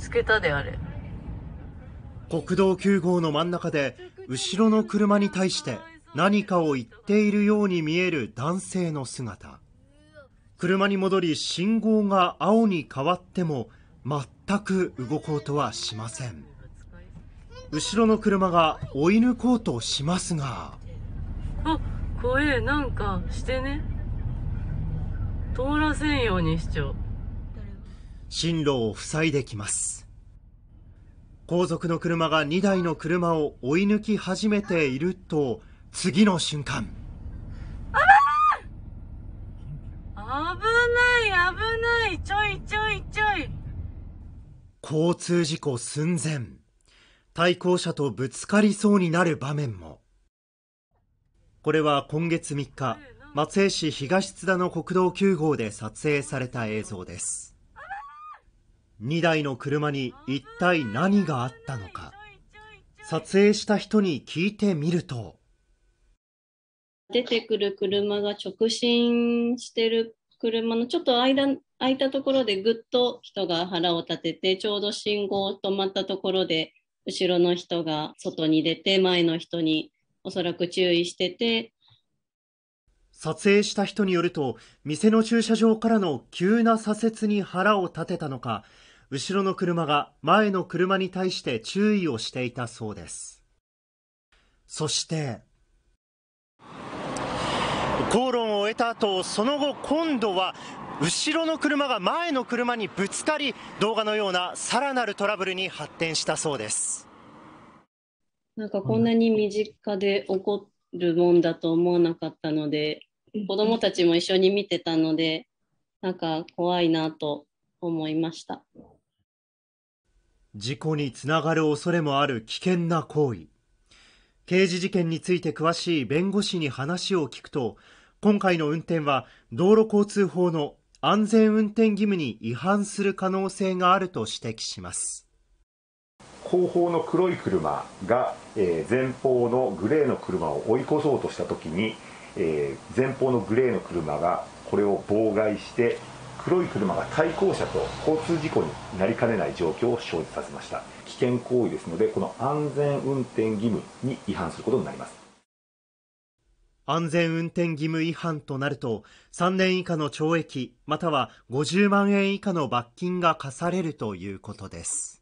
つけたである国道9号の真ん中で後ろの車に対して何かを言っているように見える男性の姿車に戻り信号が青に変わっても全く動こうとはしません後ろの車が追い抜こうとしますがあ怖えなんかしてね通らせんようにしちゃう進路を塞いできます後続の車が2台の車を追い抜き始めていると次の瞬間危ない危ないちょいちょいちょい交通事故寸前対向車とぶつかりそうになる場面もこれは今月3日松江市東津田の国道9号で撮影された映像です2台の車に一体何があったのか撮影した人に聞いてみると出てくる車が直進してる車のちょっと間空いたところでぐっと人が腹を立ててちょうど信号止まったところで後ろの人が外に出て前の人におそらく注意してて撮影した人によると、店の駐車場からの急な左折に腹を立てたのか、後ろの車が前の車に対して注意をしていたそうです。そして、口論を終えた後、その後今度は後ろの車が前の車にぶつかり、動画のようなさらなるトラブルに発展したそうです。なんかこんなに身近で起こるもんだと思わなかったので、子供たちも一緒に見てたので、なんか怖いなと思いました。事故につながる恐れもある危険な行為。刑事事件について詳しい弁護士に話を聞くと、今回の運転は道路交通法の安全運転義務に違反する可能性があると指摘します。後方の黒い車が、え前方のグレーの車を追い越そうとしたときに、えー、前方のグレーの車がこれを妨害して黒い車が対向車と交通事故になりかねない状況を生じさせました危険行為ですのでこの安全運転義務に違反することになります安全運転義務違反となると3年以下の懲役または50万円以下の罰金が課されるということです